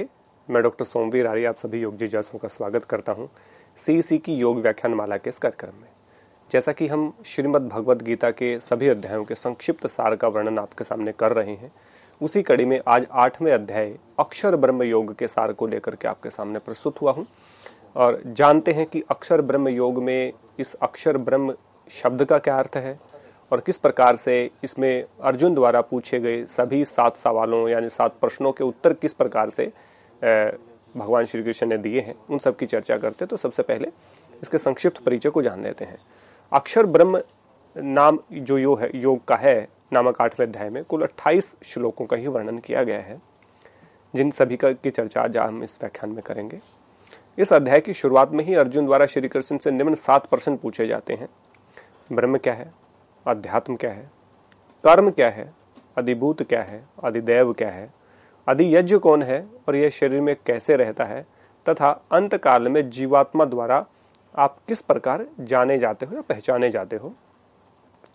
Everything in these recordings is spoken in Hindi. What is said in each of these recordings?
नमस्ते मैं डॉक्टर सोमवीर आर्य आप सभी योग जिज्ञासुओं का स्वागत करता हूं सीसी की योग व्याख्यान माला के इस कार्यक्रम में जैसा कि हम श्रीमद् भगवद गीता के सभी अध्यायों के संक्षिप्त सार का वर्णन आपके सामने कर रहे हैं उसी कड़ी में आज आठवें अध्याय अक्षर ब्रह्म योग के सार को लेकर के आपके सामने प्रस्तुत हुआ हूँ और जानते हैं कि अक्षर ब्रह्म योग में इस अक्षर ब्रह्म शब्द का क्या अर्थ है और किस प्रकार से इसमें अर्जुन द्वारा पूछे गए सभी सात सवालों यानी सात प्रश्नों के उत्तर किस प्रकार से भगवान श्री कृष्ण ने दिए हैं उन सब की चर्चा करते तो सबसे पहले इसके संक्षिप्त परिचय को जान लेते हैं अक्षर ब्रह्म नाम जो यो है योग का है नामक आठवें अध्याय में कुल 28 श्लोकों का ही वर्णन किया गया है जिन सभी का की चर्चा आज हम इस व्याख्यान में करेंगे इस अध्याय की शुरुआत में ही अर्जुन द्वारा श्री कृष्ण से निम्न सात प्रश्न पूछे जाते हैं ब्रह्म क्या है अध्यात्म क्या है कर्म क्या है अधिभूत क्या है अधिदेव क्या है आदि यज्ञ कौन है और यह शरीर में कैसे रहता है तथा अंत काल में जीवात्मा द्वारा आप किस प्रकार जाने जाते हो या पहचाने जाते हो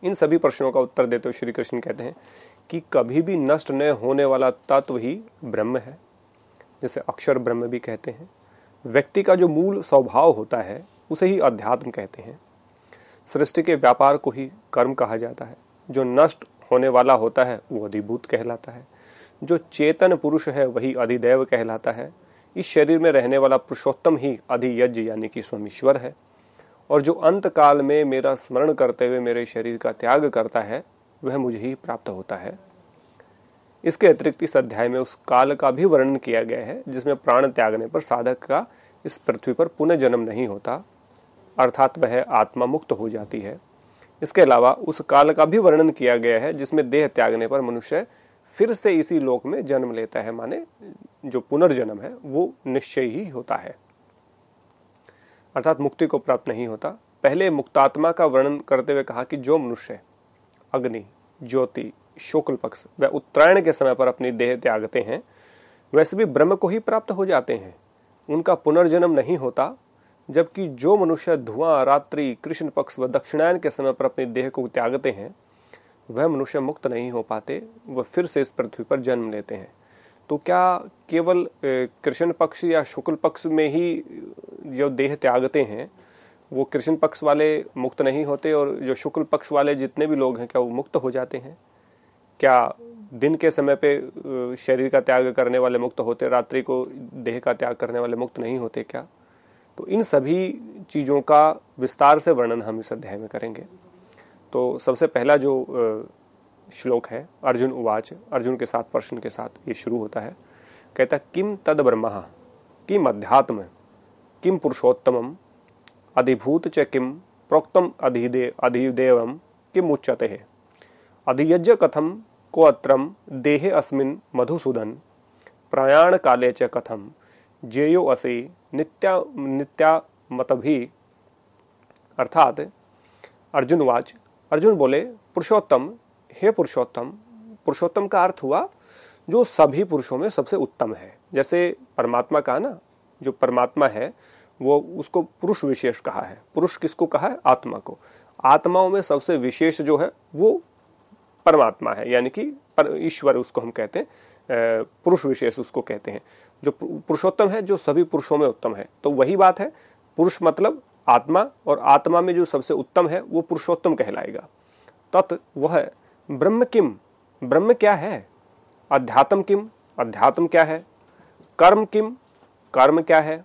इन सभी प्रश्नों का उत्तर देते हुए श्री कृष्ण कहते हैं कि कभी भी नष्ट न होने वाला तत्व ही ब्रह्म है जिसे अक्षर ब्रह्म भी कहते हैं व्यक्ति का जो मूल स्वभाव होता है उसे ही अध्यात्म कहते हैं सृष्टि के व्यापार को ही कर्म कहा जाता है जो नष्ट होने वाला होता है वो अधिभूत कहलाता है जो चेतन पुरुष है वही अधिदेव कहलाता है इस शरीर में रहने वाला पुरुषोत्तम ही अधियज्ञ यानी कि स्वमीश्वर है और जो अंत काल में मेरा स्मरण करते हुए मेरे शरीर का त्याग करता है वह मुझे ही प्राप्त होता है इसके अतिरिक्त इस अध्याय में उस काल का भी वर्णन किया गया है जिसमें प्राण त्यागने पर साधक का इस पृथ्वी पर पुनः जन्म नहीं होता अर्थात वह आत्मा मुक्त हो जाती है इसके अलावा उस काल का भी वर्णन किया गया है जिसमें देह त्यागने पर मनुष्य फिर से इसी लोक में जन्म लेता है माने जो पुनर्जन्म है वो निश्चय ही होता है अर्थात मुक्ति को प्राप्त नहीं होता पहले मुक्तात्मा का वर्णन करते हुए कहा कि जो मनुष्य अग्नि ज्योति शुक्ल पक्ष व उत्तरायण के समय पर अपनी देह त्यागते हैं वैसे भी ब्रह्म को ही प्राप्त हो जाते हैं उनका पुनर्जन्म नहीं होता जबकि जो मनुष्य धुआं रात्रि कृष्ण पक्ष व दक्षिणायन के समय पर अपने देह को त्यागते हैं वह मनुष्य मुक्त नहीं हो पाते वह फिर से इस पृथ्वी पर जन्म लेते हैं तो क्या केवल कृष्ण पक्ष या शुक्ल पक्ष में ही जो देह त्यागते हैं वो कृष्ण पक्ष वाले मुक्त नहीं होते और जो शुक्ल पक्ष वाले जितने भी लोग हैं क्या वो मुक्त हो जाते हैं क्या दिन के समय पे शरीर का त्याग करने वाले मुक्त होते रात्रि को देह का त्याग करने वाले मुक्त नहीं होते क्या तो इन सभी चीज़ों का विस्तार से वर्णन हम इस अध्याय में करेंगे तो सबसे पहला जो श्लोक है अर्जुन उवाच अर्जुन के साथ प्रश्न के साथ ये शुरू होता है कहता किम तद ब्रह्म किम अध्यात्म किम पुरुषोत्तम अधिभूत च किम प्रोक्तम अधिदे अधिदेव किम उच्चते है अधियज्ञ कथम को अत्रम देहे अस्मिन मधुसूदन प्रायाण काले च कथम जेयो असे नित्या नित्या मतभी अर्थात अर्जुनवाच अर्जुन बोले पुरुषोत्तम हे पुरुषोत्तम पुरुषोत्तम का अर्थ हुआ जो सभी पुरुषों में सबसे उत्तम है जैसे परमात्मा का ना जो परमात्मा है वो उसको पुरुष विशेष कहा है पुरुष किसको कहा है आत्मा को आत्माओं में सबसे विशेष जो है वो परमात्मा है यानी कि पर ईश्वर उसको हम कहते हैं पुरुष विशेष उसको कहते हैं जो पुरुषोत्तम है जो सभी पुरुषों में उत्तम है तो वही बात है पुरुष मतलब आत्मा और आत्मा में जो सबसे उत्तम है वो पुरुषोत्तम कहलाएगा तत् वह ब्रह्म किम ब्रह्म क्या है अध्यात्म किम अध्यात्म क्या है कर्म किम कर्म क्या है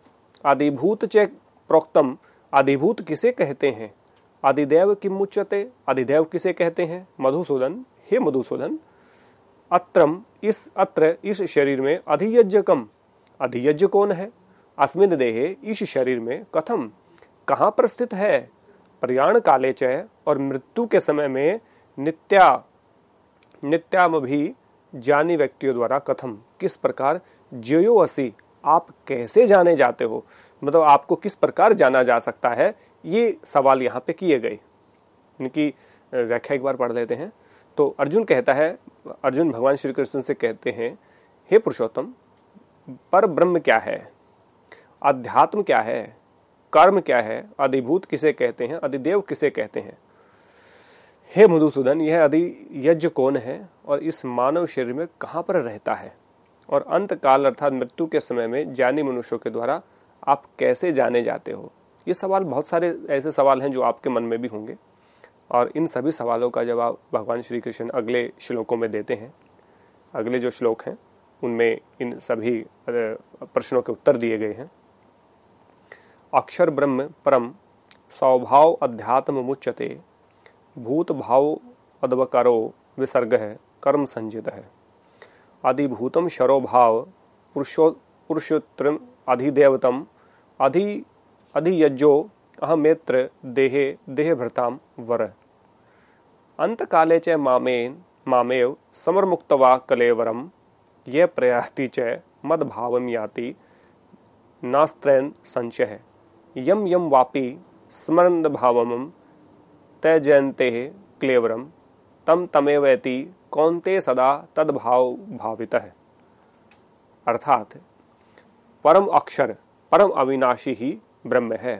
अधिभूत च प्रोक्तम अधिभूत किसे कहते हैं अधिदेव किम मुच्यते अधिदेव किसे कहते हैं मधुसूदन हे मधुसूदन अत्रम इस अत्र इस शरीर में अधियज्ञ कम अधियज्ञ कौन है अस्मिन देहे इस शरीर में कथम कहाँ पर स्थित है प्रयाण काले च और मृत्यु के समय में नित्या नित्याम भी जानी व्यक्तियों द्वारा कथम किस प्रकार ज्यो असी आप कैसे जाने जाते हो मतलब आपको किस प्रकार जाना जा सकता है ये सवाल यहाँ पे किए गए इनकी व्याख्या एक बार पढ़ लेते हैं तो अर्जुन कहता है अर्जुन भगवान श्री कृष्ण से कहते हैं हे पुरुषोत्तम पर ब्रह्म क्या है अध्यात्म क्या है कर्म क्या है अधिभूत किसे कहते हैं अधिदेव किसे कहते हैं हे मधुसूदन यह अधि यज्ञ कौन है और इस मानव शरीर में कहाँ पर रहता है और अंत काल अर्थात मृत्यु के समय में ज्ञानी मनुष्यों के द्वारा आप कैसे जाने जाते हो ये सवाल बहुत सारे ऐसे सवाल हैं जो आपके मन में भी होंगे और इन सभी सवालों का जवाब भगवान श्री कृष्ण अगले श्लोकों में देते हैं अगले जो श्लोक हैं उनमें इन सभी प्रश्नों के उत्तर दिए गए हैं अक्षर ब्रह्म परम स्वभाव अध्यात्म मुच्यते भूत भाव अद्वकरो विसर्ग है कर्म संजित है अधिभूतम शरो भाव पुरुषो पुरुषोत्र अधिदेवतम अधि अधियज्जो अहमेत्र देहे देह देहभृताम वर अंत काले च मामेन मामेव समर मुक्तवा कलेवरम यह प्रयाति च मद भाव याति नास्त्रेन संचय है यम यम वापी स्मरंद भावम जयंते क्लेवरम तम तमेवैति कौनते सदा तद्भाव भावित है अर्थात परम अक्षर परम अविनाशी ही ब्रह्म है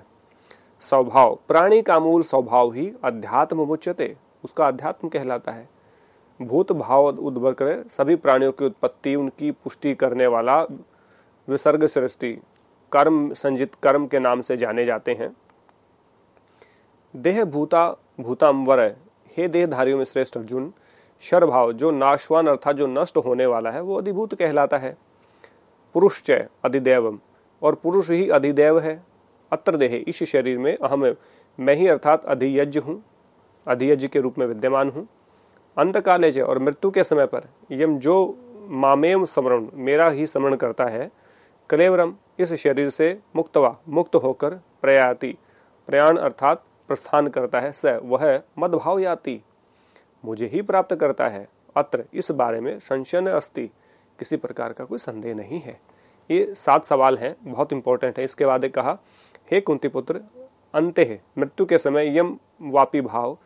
स्वभाव प्राणी का मूल स्वभाव ही अध्यात्म मुच्यते उसका अध्यात्म कहलाता है भूत भाव उद्भव कर सभी प्राणियों की उत्पत्ति उनकी पुष्टि करने वाला विसर्ग सृष्टि कर्म संजित कर्म के नाम से जाने जाते हैं देह भूता वर हे देहधारियों में श्रेष्ठ अर्जुन शरभाव जो नाशवान अर्थात जो नष्ट होने वाला है वो अधिभूत कहलाता है चय अधिदेवम और पुरुष ही अधिदेव है अत्र देह इस शरीर में अहम मैं ही अर्थात अधियज्ञ हूँ अधियज्ञ के रूप में विद्यमान हूँ अंतकाले काले और मृत्यु के समय पर यम जो मामेव स्मरण मेरा ही स्मरण करता है कलेवरम इस शरीर से मुक्तवा मुक्त होकर प्रयाति प्रयाण अर्थात प्रस्थान करता है स वह मदभाव याति मुझे ही प्राप्त करता है अत्र इस बारे में संशय न अस्ति किसी प्रकार का कोई संदेह नहीं है ये सात सवाल हैं बहुत इंपॉर्टेंट है इसके बाद एक कहा हे कुंती पुत्र अंत मृत्यु के समय यम वापी भाव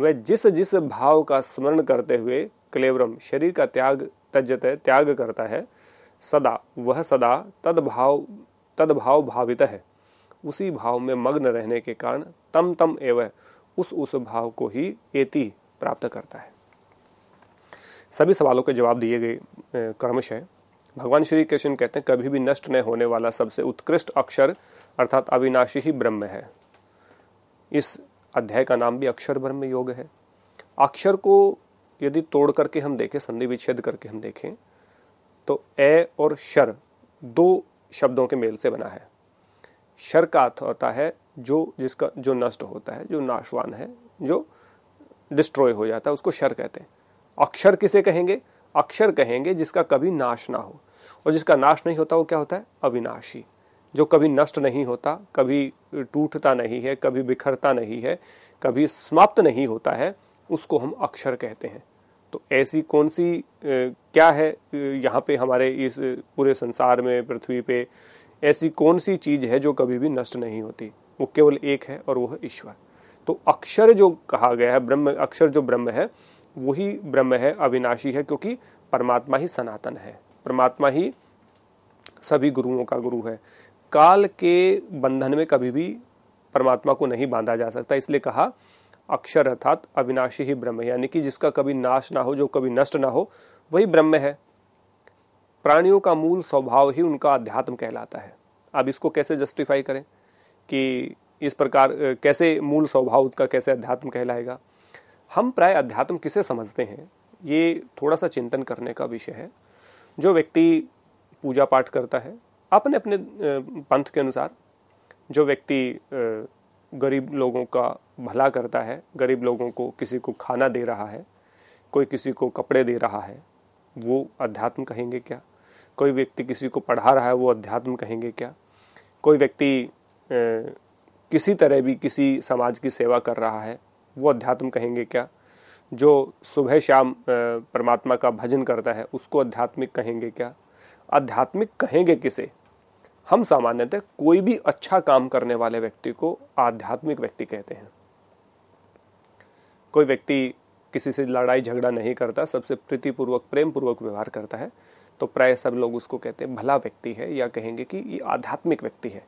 वह जिस जिस भाव का स्मरण करते हुए क्लेवरम शरीर का त्याग तजत त्याग करता है सदा वह सदा तद्भाव तद्भाव भावित है उसी भाव में मग्न रहने के कारण तम तम एवं उस उस भाव को ही एति प्राप्त करता है सभी सवालों के जवाब दिए गए क्रमश है भगवान श्री कृष्ण कहते हैं कभी भी नष्ट न होने वाला सबसे उत्कृष्ट अक्षर अर्थात अविनाशी ही ब्रह्म है इस अध्याय का नाम भी अक्षर ब्रह्म योग है अक्षर को यदि तोड़ करके हम देखें संधि विच्छेद करके हम देखें तो ए और शर दो शब्दों के मेल से बना है शर का अर्थ होता है जो जिसका जो नष्ट होता है जो नाशवान है जो डिस्ट्रॉय हो जाता है उसको शर कहते हैं अक्षर किसे कहेंगे अक्षर कहेंगे जिसका कभी नाश ना हो और जिसका नाश नहीं होता वो क्या होता है अविनाशी जो कभी नष्ट नहीं होता कभी टूटता नहीं है कभी बिखरता नहीं है कभी समाप्त नहीं होता है उसको हम अक्षर कहते हैं तो ऐसी कौन सी क्या है यहाँ पे हमारे इस पूरे संसार में पृथ्वी पे ऐसी कौन सी चीज़ है जो कभी भी नष्ट नहीं होती वो केवल एक है और वो है ईश्वर तो अक्षर जो कहा गया है ब्रह्म अक्षर जो ब्रह्म है वही ब्रह्म है अविनाशी है क्योंकि परमात्मा ही सनातन है परमात्मा ही सभी गुरुओं का गुरु है काल के बंधन में कभी भी परमात्मा को नहीं बांधा जा सकता इसलिए कहा अक्षर अर्थात अविनाशी ही ब्रह्म यानी कि जिसका कभी नाश ना हो जो कभी नष्ट ना हो वही ब्रह्म है प्राणियों का मूल स्वभाव ही उनका अध्यात्म कहलाता है अब इसको कैसे जस्टिफाई करें कि इस प्रकार कैसे मूल स्वभाव उसका कैसे अध्यात्म कहलाएगा हम प्राय अध्यात्म किसे समझते हैं ये थोड़ा सा चिंतन करने का विषय है जो व्यक्ति पूजा पाठ करता है अपने अपने पंथ के अनुसार जो व्यक्ति गरीब लोगों का भला करता है गरीब लोगों को किसी को खाना दे रहा है कोई किसी को कपड़े दे रहा है वो अध्यात्म कहेंगे क्या कोई व्यक्ति किसी को पढ़ा रहा है वो अध्यात्म कहेंगे क्या कोई व्यक्ति किसी तरह भी किसी समाज की सेवा कर रहा है वो अध्यात्म कहेंगे क्या जो सुबह शाम परमात्मा का भजन करता है उसको आध्यात्मिक कहेंगे क्या आध्यात्मिक कहेंगे किसे हम सामान्यतः कोई भी अच्छा काम करने वाले व्यक्ति को आध्यात्मिक व्यक्ति कहते हैं कोई व्यक्ति किसी से लड़ाई झगड़ा नहीं करता सबसे प्रीतिपूर्वक प्रेम पूर्वक व्यवहार करता है तो प्राय सब लोग उसको कहते हैं भला व्यक्ति है या कहेंगे कि ये आध्यात्मिक व्यक्ति है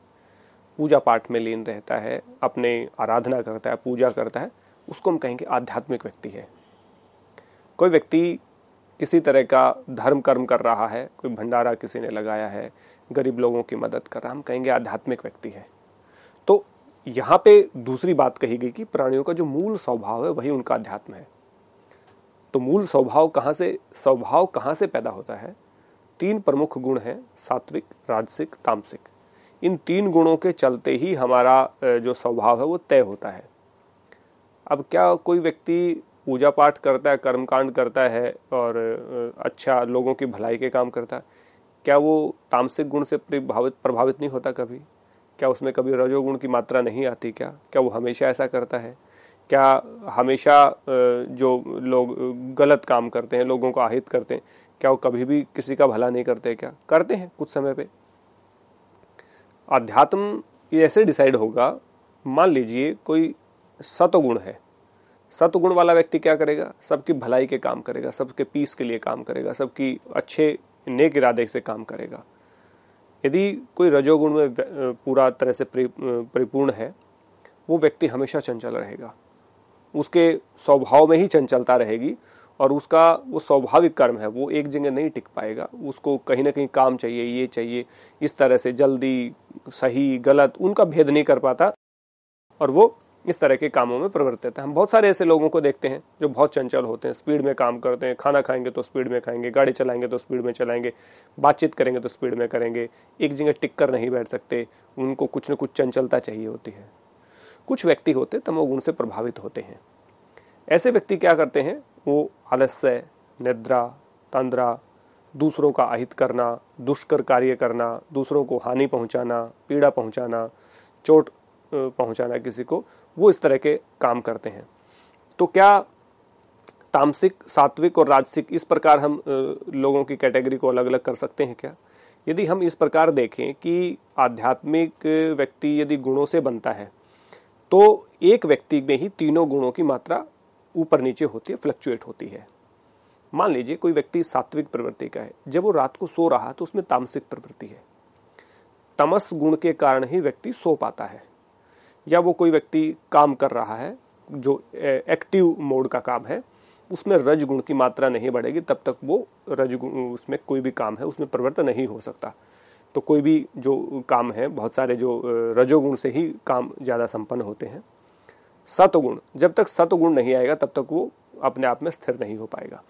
पूजा पाठ में लीन रहता है अपने आराधना करता है पूजा करता है उसको हम कहेंगे आध्यात्मिक व्यक्ति है कोई व्यक्ति किसी तरह का धर्म कर्म कर रहा है कोई भंडारा किसी ने लगाया है गरीब लोगों की मदद कर रहा हम कहेंगे आध्यात्मिक व्यक्ति है तो यहाँ पे दूसरी बात कही गई कि प्राणियों का जो मूल स्वभाव है वही उनका अध्यात्म है तो मूल स्वभाव कहाँ से स्वभाव कहाँ से पैदा होता है तीन प्रमुख गुण हैं सात्विक राजसिक तामसिक इन तीन गुणों के चलते ही हमारा जो स्वभाव है वो तय होता है अब क्या कोई व्यक्ति पूजा पाठ करता है कर्मकांड करता है और अच्छा लोगों की भलाई के काम करता है क्या वो तामसिक गुण से प्रभावित प्रभावित नहीं होता कभी क्या उसमें कभी रजोगुण की मात्रा नहीं आती क्या क्या वो हमेशा ऐसा करता है क्या हमेशा जो लोग गलत काम करते हैं लोगों को आहित करते हैं क्या वो कभी भी किसी का भला नहीं करते क्या करते हैं कुछ समय पे अध्यात्म ये ऐसे डिसाइड होगा मान लीजिए कोई सतगुण है सतगुण वाला व्यक्ति क्या करेगा सबकी भलाई के काम करेगा सबके पीस के लिए काम करेगा सबकी अच्छे नेक इरादे से काम करेगा यदि कोई रजोगुण में पूरा तरह से परिपूर्ण है वो व्यक्ति हमेशा चंचल रहेगा उसके स्वभाव में ही चंचलता रहेगी और उसका वो स्वाभाविक कर्म है वो एक जगह नहीं टिक पाएगा उसको कहीं ना कहीं काम चाहिए ये चाहिए इस तरह से जल्दी सही गलत उनका भेद नहीं कर पाता और वो इस तरह के कामों में प्रवृत्त है हम बहुत सारे ऐसे लोगों को देखते हैं जो बहुत चंचल होते हैं स्पीड में काम करते हैं खाना खाएंगे तो स्पीड में खाएंगे गाड़ी चलाएंगे तो स्पीड में चलाएंगे बातचीत करेंगे तो स्पीड में करेंगे एक जगह टिक कर नहीं बैठ सकते उनको कुछ न कुछ चंचलता चाहिए होती है कुछ व्यक्ति होते तमोगुण से प्रभावित होते हैं ऐसे व्यक्ति क्या करते हैं वो आलस्य निद्रा तंद्रा दूसरों का अहित करना दुष्कर कार्य करना दूसरों को हानि पहुंचाना पीड़ा पहुंचाना चोट पहुंचाना है किसी को वो इस तरह के काम करते हैं तो क्या तामसिक सात्विक और राजसिक इस प्रकार हम लोगों की कैटेगरी को अलग अलग कर सकते हैं क्या यदि हम इस प्रकार देखें कि आध्यात्मिक व्यक्ति यदि गुणों से बनता है तो एक व्यक्ति में ही तीनों गुणों की मात्रा ऊपर नीचे होती है फ्लक्चुएट होती है मान लीजिए कोई व्यक्ति सात्विक प्रवृत्ति का है जब वो रात को सो रहा तो उसमें तामसिक प्रवृत्ति है तमस गुण के कारण ही व्यक्ति सो पाता है या वो कोई व्यक्ति काम कर रहा है जो एक्टिव मोड का काम है उसमें रजगुण की मात्रा नहीं बढ़ेगी तब तक वो रजगुण उसमें कोई भी काम है उसमें परिवर्तन नहीं हो सकता तो कोई भी जो काम है बहुत सारे जो रजोगुण से ही काम ज़्यादा संपन्न होते हैं सतगुण जब तक सतगुण नहीं आएगा तब तक वो अपने आप में स्थिर नहीं हो पाएगा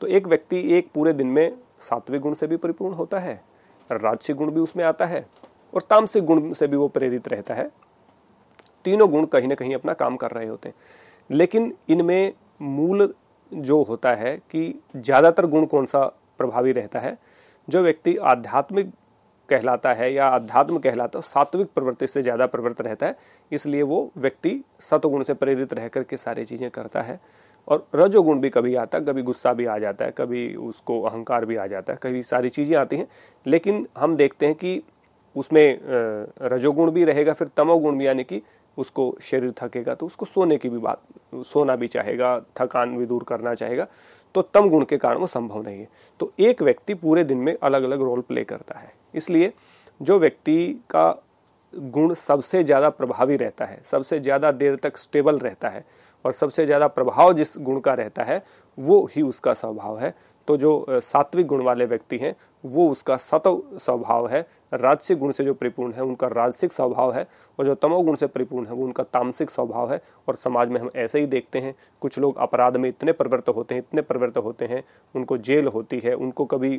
तो एक व्यक्ति एक पूरे दिन में सात्विक गुण से भी परिपूर्ण होता है राजसिक गुण भी उसमें आता है और तामसिक गुण से भी वो प्रेरित रहता है तीनों गुण कहीं ना कहीं अपना काम कर रहे होते हैं लेकिन इनमें मूल जो होता है कि ज़्यादातर गुण कौन सा प्रभावी रहता है जो व्यक्ति आध्यात्मिक कहलाता है या अध्यात्म कहलाता है सात्विक प्रवृत्ति से ज़्यादा प्रवृत्त रहता है इसलिए वो व्यक्ति सतगुण से प्रेरित रह करके सारी चीज़ें करता है और रजोगुण भी कभी आता है कभी गुस्सा भी आ जाता है कभी उसको अहंकार भी आ जाता है कभी सारी चीज़ें आती हैं लेकिन हम देखते हैं कि उसमें रजोगुण भी रहेगा फिर तमोगुण भी यानी कि उसको शरीर थकेगा तो उसको सोने की भी बात सोना भी चाहेगा थकान भी दूर करना चाहेगा तो तम गुण के कारण वो संभव नहीं है तो एक व्यक्ति पूरे दिन में अलग अलग रोल प्ले करता है इसलिए जो व्यक्ति का गुण सबसे ज़्यादा प्रभावी रहता है सबसे ज़्यादा देर तक स्टेबल रहता है और सबसे ज़्यादा प्रभाव जिस गुण का रहता है वो ही उसका स्वभाव है तो जो सात्विक गुण वाले व्यक्ति हैं वो उसका सतव स्वभाव है राजसिक गुण से जो परिपूर्ण है उनका राजसिक स्वभाव है और जो तमोगुण से परिपूर्ण है वो उनका तामसिक स्वभाव है और समाज में हम ऐसे ही देखते हैं कुछ लोग अपराध में इतने प्रवृत्त होते हैं इतने प्रवृत्त होते हैं उनको जेल होती है उनको कभी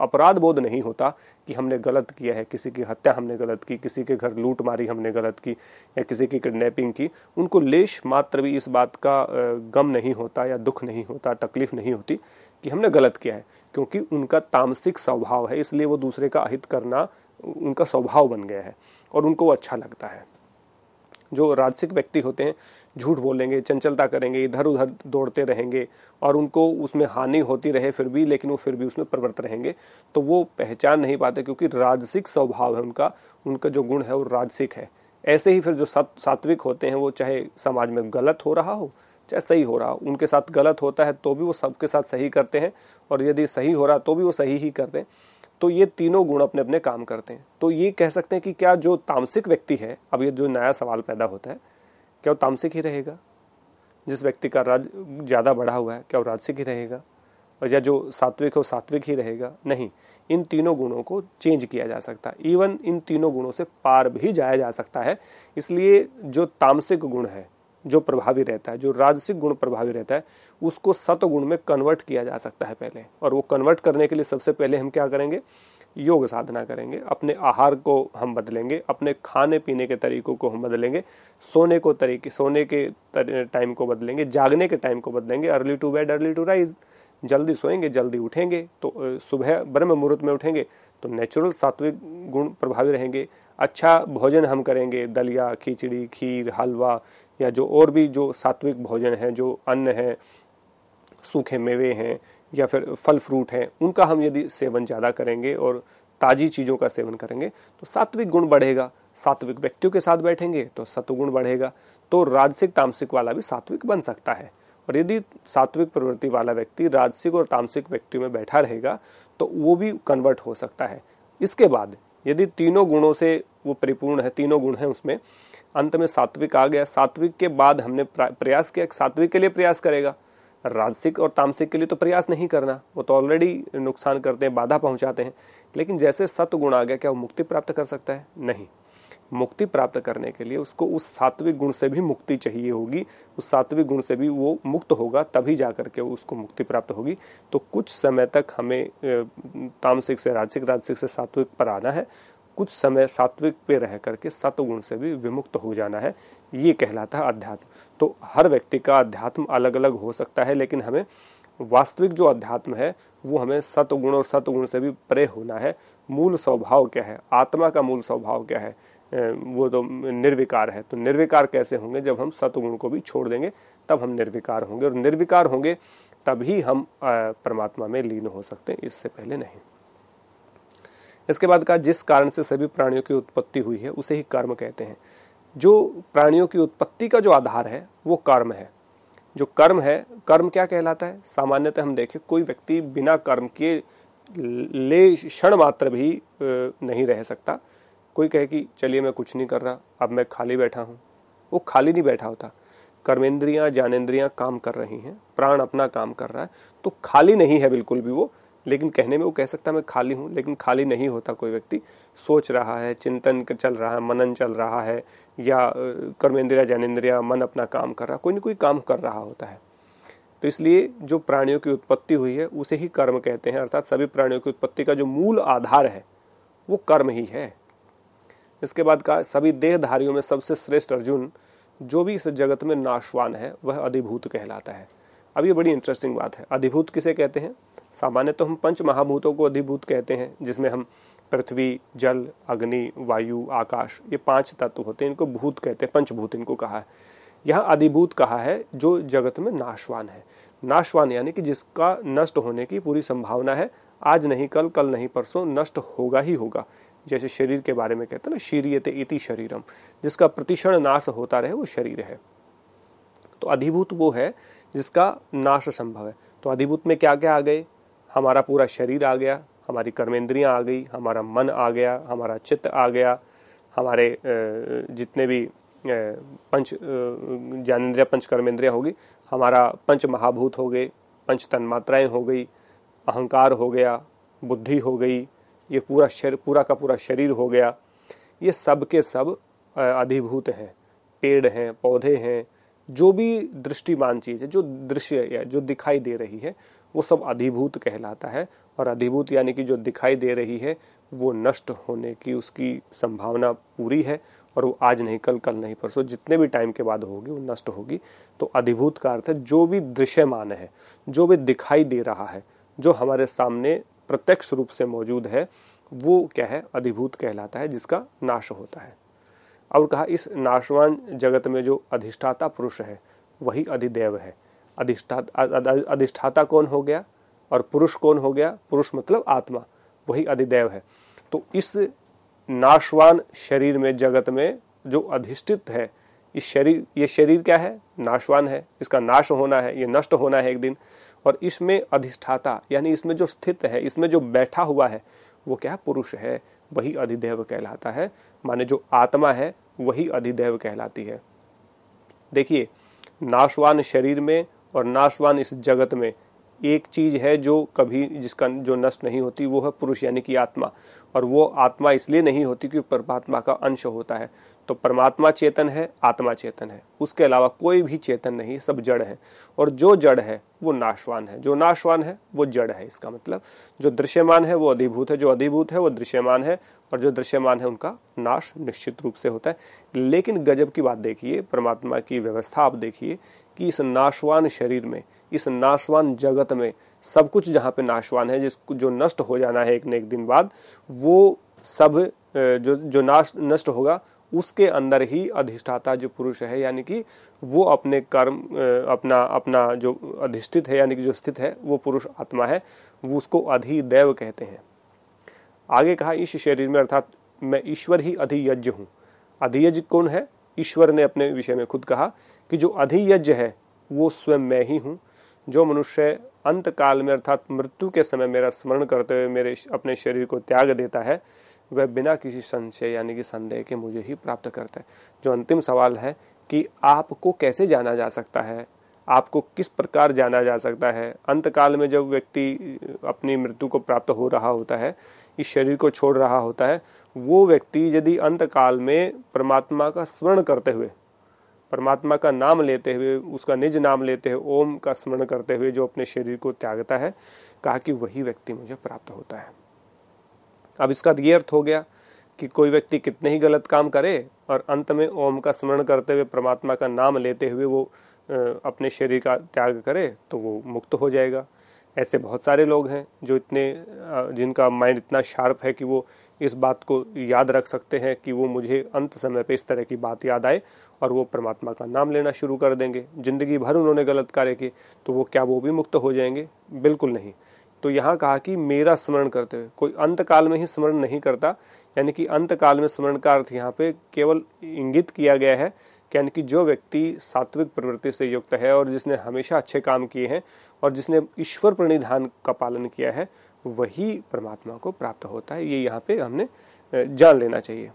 अपराध बोध नहीं होता कि हमने गलत किया है किसी की हत्या हमने गलत की किसी के घर लूट मारी हमने गलत की या किसी की किडनेपिंग की उनको लेश मात्र भी इस बात का गम नहीं होता या दुख नहीं होता तकलीफ नहीं होती कि हमने गलत किया है क्योंकि उनका तामसिक स्वभाव है इसलिए वो दूसरे का अहित करना उनका स्वभाव बन गया है और उनको अच्छा लगता है जो राजसिक व्यक्ति होते हैं झूठ बोलेंगे चंचलता करेंगे इधर उधर दौड़ते रहेंगे और उनको उसमें हानि होती रहे फिर भी लेकिन वो फिर भी उसमें प्रवृत्त रहेंगे तो वो पहचान नहीं पाते क्योंकि राजसिक स्वभाव है उनका उनका जो गुण है वो राजसिक है ऐसे ही फिर जो सात सात्विक होते हैं वो चाहे समाज में गलत हो रहा हो चाहे सही हो रहा हो उनके साथ गलत होता है तो भी वो सबके साथ सही करते हैं और यदि सही हो रहा तो भी वो सही ही करते हैं तो ये तीनों गुण अपने अपने काम करते हैं तो ये कह सकते हैं कि क्या जो तामसिक व्यक्ति है अब ये जो नया सवाल पैदा होता है क्या वो तामसिक ही रहेगा जिस व्यक्ति का राज ज़्यादा बढ़ा हुआ है क्या वो राजसिक ही रहेगा और या जो सात्विक है वो सात्विक ही रहेगा नहीं इन तीनों गुणों को चेंज किया जा सकता है इवन इन तीनों गुणों से पार भी जाया जा सकता है इसलिए जो तामसिक गुण है जो प्रभावी रहता है जो राजसिक गुण प्रभावी रहता है उसको सतगुण में कन्वर्ट किया जा सकता है पहले और वो कन्वर्ट करने के लिए सबसे पहले हम क्या करेंगे योग साधना करेंगे अपने आहार को हम बदलेंगे अपने खाने पीने के तरीकों को हम बदलेंगे सोने को तरीके सोने के टाइम को बदलेंगे जागने के टाइम को बदलेंगे early to bed early to rise जल्दी सोएंगे जल्दी उठेंगे तो सुबह ब्रह्म मुहूर्त में उठेंगे तो नेचुरल सात्विक गुण प्रभावी रहेंगे अच्छा भोजन हम करेंगे दलिया खिचड़ी खीर हलवा या जो और भी जो सात्विक भोजन है जो अन्न है सूखे मेवे हैं या फिर फल फ्रूट हैं उनका हम यदि सेवन ज़्यादा करेंगे और ताज़ी चीज़ों का सेवन करेंगे तो सात्विक गुण बढ़ेगा सात्विक व्यक्तियों के साथ बैठेंगे तो सत्वगुण बढ़ेगा तो राजसिक तामसिक वाला भी सात्विक बन सकता है और यदि सात्विक प्रवृत्ति वाला व्यक्ति राजसिक और तामसिक व्यक्ति में बैठा रहेगा तो वो भी कन्वर्ट हो सकता है इसके बाद यदि तीनों गुणों से वो परिपूर्ण है तीनों गुण हैं उसमें अंत में सात्विक आ गया सात्विक के बाद हमने प्रयास किया सात्विक के लिए प्रयास करेगा राजसिक और तामसिक के लिए तो प्रयास नहीं करना वो तो ऑलरेडी नुकसान करते हैं बाधा पहुंचाते हैं लेकिन जैसे सत्गुण आ गया क्या वो मुक्ति प्राप्त कर सकता है नहीं मुक्ति प्राप्त करने के लिए उसको उस सात्विक गुण से भी मुक्ति चाहिए होगी उस सात्विक गुण से भी वो मुक्त होगा तभी जा करके उसको मुक्ति प्राप्त होगी तो कुछ समय तक हमें तामसिक से राजसिक राजसिक से सात्विक पर आना है कुछ समय सात्विक पे रह करके सतगुण से भी विमुक्त हो जाना है ये कहलाता है अध्यात्म तो हर व्यक्ति का अध्यात्म अलग अलग हो सकता है लेकिन हमें वास्तविक जो अध्यात्म है वो हमें सतगुण और सतगुण से भी परे होना है मूल स्वभाव क्या है आत्मा का मूल स्वभाव क्या है वो तो निर्विकार है तो निर्विकार कैसे होंगे जब हम सतगुण को भी छोड़ देंगे तब हम निर्विकार होंगे और निर्विकार होंगे तभी हम परमात्मा में लीन हो सकते हैं इससे पहले नहीं इसके बाद कहा जिस कारण से सभी प्राणियों की उत्पत्ति हुई है उसे ही कर्म कहते हैं जो प्राणियों की उत्पत्ति का जो आधार है वो कर्म है जो कर्म है कर्म क्या कहलाता है सामान्यतः हम देखें कोई व्यक्ति बिना कर्म के ले क्षण मात्र भी नहीं रह सकता कोई कहे कि चलिए मैं कुछ नहीं कर रहा अब मैं खाली बैठा हूँ वो खाली नहीं बैठा होता कर्मेंद्रियाँ ज्ञानेन्द्रियाँ काम कर रही हैं प्राण अपना काम कर रहा है तो खाली नहीं है बिल्कुल भी वो लेकिन कहने में वो कह सकता है मैं खाली हूँ लेकिन खाली नहीं होता कोई व्यक्ति सोच रहा है चिंतन चल रहा है मनन चल रहा है या कर्मेंद्रिया जैनेन्द्रिया मन अपना काम कर रहा कोई ना कोई काम कर रहा होता है तो इसलिए जो प्राणियों की उत्पत्ति हुई है उसे ही कर्म कहते हैं अर्थात सभी प्राणियों की उत्पत्ति का जो मूल आधार है वो कर्म ही है इसके बाद कहा सभी देहधारियों में सबसे श्रेष्ठ अर्जुन जो भी इस जगत में नाशवान है वह अधिभूत कहलाता है अब ये बड़ी इंटरेस्टिंग बात है अधिभूत किसे कहते हैं सामान्य तो हम पंच महाभूतों को अधिभूत कहते हैं जिसमें हम पृथ्वी जल अग्नि वायु आकाश ये पांच तत्व होते हैं इनको भूत कहते हैं पंचभूत इनको कहा है यहाँ अधिभूत कहा है जो जगत में नाशवान है नाशवान यानी कि जिसका नष्ट होने की पूरी संभावना है आज नहीं कल कल नहीं परसों नष्ट होगा ही होगा जैसे शरीर के बारे में कहते हैं ना शीरियते इति शरीरम जिसका प्रतिषण नाश होता रहे वो शरीर है तो अधिभूत वो है जिसका नाश संभव है तो अधिभूत में क्या क्या आ गए हमारा पूरा शरीर आ गया हमारी कर्मेंद्रियाँ आ गई हमारा मन आ गया हमारा चित्त आ गया हमारे जितने भी पंच ज्ञानेन्द्रिया पंच कर्मेंद्रिया होगी हमारा पंच महाभूत हो गए पंच तन्मात्राएं हो गई अहंकार हो गया बुद्धि हो गई ये पूरा शरीर पूरा का पूरा शरीर हो गया ये सब के सब अधिभूत हैं पेड़ हैं पौधे हैं जो भी दृष्टिमान चीज़ है जो दृश्य या जो दिखाई दे रही है वो सब अधिभूत कहलाता है और अधिभूत यानी कि जो दिखाई दे रही है वो नष्ट होने की उसकी संभावना पूरी है और वो आज नहीं कल कल नहीं परसों जितने भी टाइम के बाद होगी वो नष्ट होगी तो अधिभूत का अर्थ है जो भी दृश्यमान है जो भी दिखाई दे रहा है जो हमारे सामने प्रत्यक्ष रूप से मौजूद है वो क्या है अधिभूत कहलाता है जिसका नाश होता है और कहा इस नाशवान जगत में जो अधिष्ठाता पुरुष है वही अधिदेव है अधिष्ठा अधिष्ठाता कौन हो गया और पुरुष कौन हो गया पुरुष मतलब आत्मा वही अधिदेव है तो इस नाशवान शरीर में जगत में जो अधिष्ठित है इस शरीर ये शरीर क्या है नाशवान है इसका नाश होना है ये नष्ट होना है एक दिन और इसमें अधिष्ठाता यानी इसमें जो स्थित है इसमें जो बैठा हुआ है वो क्या पुरुष है वही अधिदेव कहलाता है माने जो आत्मा है वही अधिदेव कहलाती है देखिए नाशवान शरीर में और नाशवान इस जगत में एक चीज है जो कभी जिसका जो नष्ट नहीं होती वो है पुरुष यानी कि आत्मा और वो आत्मा इसलिए नहीं होती कि परमात्मा का अंश होता है तो परमात्मा चेतन है आत्मा चेतन है उसके अलावा कोई भी चेतन नहीं सब जड़ है और जो जड़ है वो नाशवान है जो नाशवान है वो जड़ है इसका मतलब जो दृश्यमान है वो अधिभूत है जो अधिभूत है वो दृश्यमान है और जो दृश्यमान है उनका नाश निश्चित रूप से होता है लेकिन गजब की बात देखिए परमात्मा की व्यवस्था आप देखिए कि इस नाशवान शरीर में इस नाशवान जगत में सब कुछ जहाँ पे नाशवान है जिसको जो नष्ट हो जाना है एक न एक दिन बाद वो सब जो जो नाश नष्ट होगा उसके अंदर ही अधिष्ठाता जो पुरुष है यानी कि वो अपने कर्म अपना अपना जो अधिष्ठित है यानी कि जो स्थित है वो पुरुष आत्मा है वो उसको अधिदेव कहते हैं आगे कहा इस शरीर में अर्थात मैं ईश्वर ही अधियज्ञ हूँ अधियज्ञ कौन है ईश्वर ने अपने विषय में खुद कहा कि जो अधियज्ञ है वो स्वयं मैं ही हूँ जो मनुष्य अंत काल में अर्थात मृत्यु के समय मेरा स्मरण करते हुए मेरे अपने शरीर को त्याग देता है वह बिना किसी संशय यानी कि संदेह के मुझे ही प्राप्त करता है जो अंतिम सवाल है कि आपको कैसे जाना जा सकता है आपको किस प्रकार जाना जा सकता है अंतकाल में जब व्यक्ति अपनी मृत्यु को प्राप्त हो रहा होता है इस शरीर को छोड़ रहा होता है वो व्यक्ति यदि अंतकाल में परमात्मा का स्मरण करते हुए परमात्मा का नाम लेते हुए उसका निज नाम लेते हुए ओम का स्मरण करते हुए जो अपने शरीर को त्यागता है कहा कि वही व्यक्ति मुझे प्राप्त होता है अब इसका ये अर्थ हो गया कि कोई व्यक्ति कितने ही गलत काम करे और अंत में ओम का स्मरण करते हुए परमात्मा का नाम लेते हुए वो अपने शरीर का त्याग करे तो वो मुक्त हो जाएगा ऐसे बहुत सारे लोग हैं जो इतने जिनका माइंड इतना शार्प है कि वो इस बात को याद रख सकते हैं कि वो मुझे अंत समय पे इस तरह की बात याद आए और वो परमात्मा का नाम लेना शुरू कर देंगे ज़िंदगी भर उन्होंने गलत कार्य किए तो वो क्या वो भी मुक्त हो जाएंगे बिल्कुल नहीं तो यहाँ कहा कि मेरा स्मरण करते हुए कोई अंत काल में ही स्मरण नहीं करता यानी कि अंत काल में स्मरण का अर्थ यहाँ पे केवल इंगित किया गया है यानी कि जो व्यक्ति सात्विक प्रवृत्ति से युक्त है और जिसने हमेशा अच्छे काम किए हैं और जिसने ईश्वर प्रणिधान का पालन किया है वही परमात्मा को प्राप्त होता है ये यहाँ पे हमने जान लेना चाहिए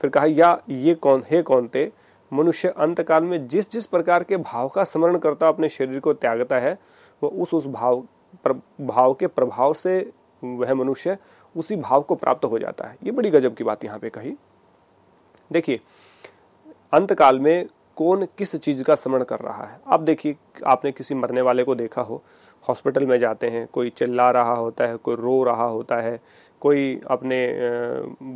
फिर कहा या ये कौन हे कौन थे मनुष्य अंत काल में जिस जिस प्रकार के भाव का स्मरण करता अपने शरीर को त्यागता है वो उस उस भाव भाव के प्रभाव से वह मनुष्य उसी भाव को प्राप्त हो जाता है ये बड़ी गजब की बात यहाँ पे कही देखिए अंतकाल में कौन किस चीज़ का स्मरण कर रहा है आप देखिए आपने किसी मरने वाले को देखा हो हॉस्पिटल में जाते हैं कोई चिल्ला रहा होता है कोई रो रहा होता है कोई अपने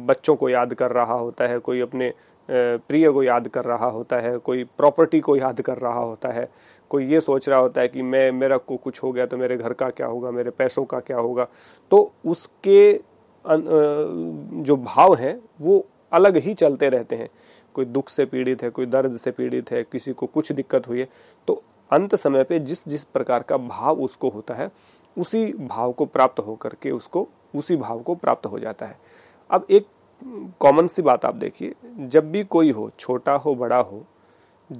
बच्चों को याद कर रहा होता है कोई अपने प्रिय को याद कर रहा होता है कोई प्रॉपर्टी को याद कर रहा होता है कोई ये सोच रहा होता है कि मैं मेरा को कुछ हो गया तो मेरे घर का क्या होगा मेरे पैसों का क्या होगा तो उसके जो भाव हैं वो अलग ही चलते रहते हैं कोई दुख से पीड़ित है कोई दर्द से पीड़ित है किसी को कुछ दिक्कत हुई है तो अंत समय पे जिस जिस प्रकार का भाव उसको होता है उसी भाव को प्राप्त होकर के उसको उसी भाव को प्राप्त हो जाता है अब एक कॉमन सी बात आप देखिए जब भी कोई हो छोटा हो बड़ा हो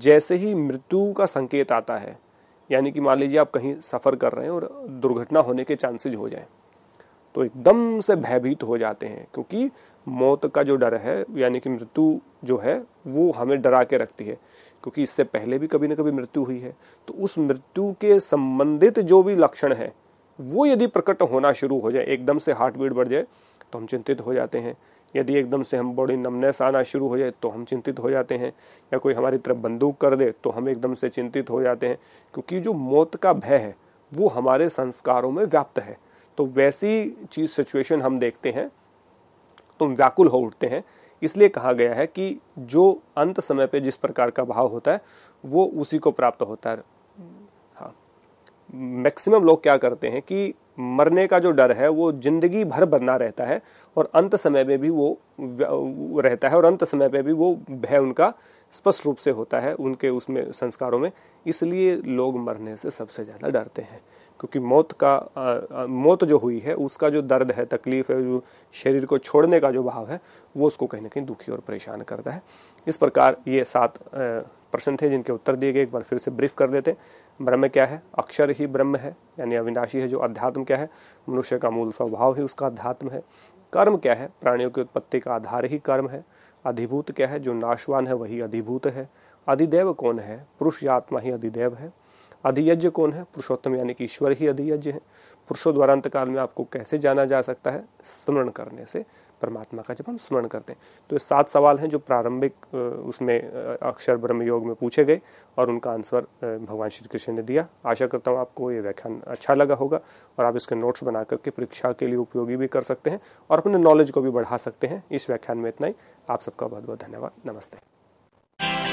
जैसे ही मृत्यु का संकेत आता है यानी कि मान लीजिए आप कहीं सफ़र कर रहे हैं और दुर्घटना होने के चांसेज हो जाए तो एकदम से भयभीत हो जाते हैं क्योंकि मौत का जो डर है यानी कि मृत्यु जो है वो हमें डरा के रखती है क्योंकि इससे पहले भी कभी ना कभी मृत्यु हुई है तो उस मृत्यु के संबंधित जो भी लक्षण है वो यदि प्रकट होना शुरू हो जाए एकदम से हार्ट बीट बढ़ जाए तो हम चिंतित हो जाते हैं यदि एकदम से हम बॉडी नमनेस आना शुरू हो जाए तो हम चिंतित हो जाते हैं या कोई हमारी तरफ बंदूक कर दे तो हम एकदम से चिंतित हो जाते हैं क्योंकि जो मौत का भय है वो हमारे संस्कारों में व्याप्त है तो वैसी चीज सिचुएशन हम देखते हैं तो व्याकुल हो उठते हैं इसलिए कहा गया है कि जो अंत समय पे जिस प्रकार का भाव होता है वो उसी को प्राप्त होता है हाँ मैक्सिमम लोग क्या करते हैं कि मरने का जो डर है वो जिंदगी भर बना रहता है और अंत समय में भी वो रहता है और अंत समय में भी वो भय उनका स्पष्ट रूप से होता है उनके उसमें संस्कारों में इसलिए लोग मरने से सबसे ज़्यादा डरते हैं क्योंकि मौत का आ, आ, मौत जो हुई है उसका जो दर्द है तकलीफ है जो शरीर को छोड़ने का जो भाव है वो उसको कहीं ना कहीं दुखी और परेशान करता है इस प्रकार ये सात प्रश्न थे जिनके उत्तर दिए गए एक बार फिर से ब्रीफ कर लेते ब्रह्म क्या है अक्षर ही ब्रह्म है यानी अविनाशी है जो अध्यात्म क्या है मनुष्य का मूल स्वभाव ही उसका अध्यात्म है कर्म क्या है प्राणियों की उत्पत्ति का आधार ही कर्म है अधिभूत क्या है जो नाशवान है वही अधिभूत है अधिदेव कौन है पुरुष या आत्मा ही अधिदेव है अधियज्ञ कौन है पुरुषोत्तम यानी कि ईश्वर ही अधियज्ञ है पुरुषों द्वारा अंतकाल में आपको कैसे जाना जा सकता है स्मरण करने से परमात्मा का जब हम स्मरण करते हैं तो ये सात सवाल हैं जो प्रारंभिक उसमें अक्षर ब्रह्म योग में पूछे गए और उनका आंसर भगवान श्री कृष्ण ने दिया आशा करता हूँ आपको ये व्याख्यान अच्छा लगा होगा और आप इसके नोट्स बना करके परीक्षा के लिए उपयोगी भी कर सकते हैं और अपने नॉलेज को भी बढ़ा सकते हैं इस व्याख्यान में इतना ही आप सबका बहुत बहुत धन्यवाद नमस्ते